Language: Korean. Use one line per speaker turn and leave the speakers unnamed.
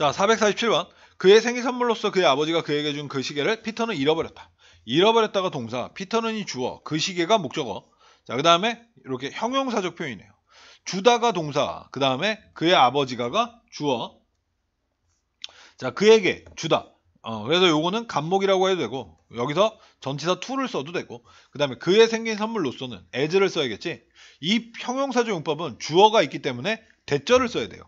자 447번 그의 생일 선물로서 그의 아버지가 그에게 준 그 시계를 피터는 잃어버렸다. 잃어버렸다가 동사 피터는이 주어 그 시계가 목적어 자그 다음에 이렇게 형용사적 표현이네요. 주다가 동사 그 다음에 그의 아버지가가 주어 자 그에게 주다 어, 그래서 요거는 감목이라고 해도 되고 여기서 전치사 t 를 써도 되고 그 다음에 그의 생긴 선물로서는 as를 써야겠지 이 형용사적 용법은 주어가 있기 때문에 대절을 써야 돼요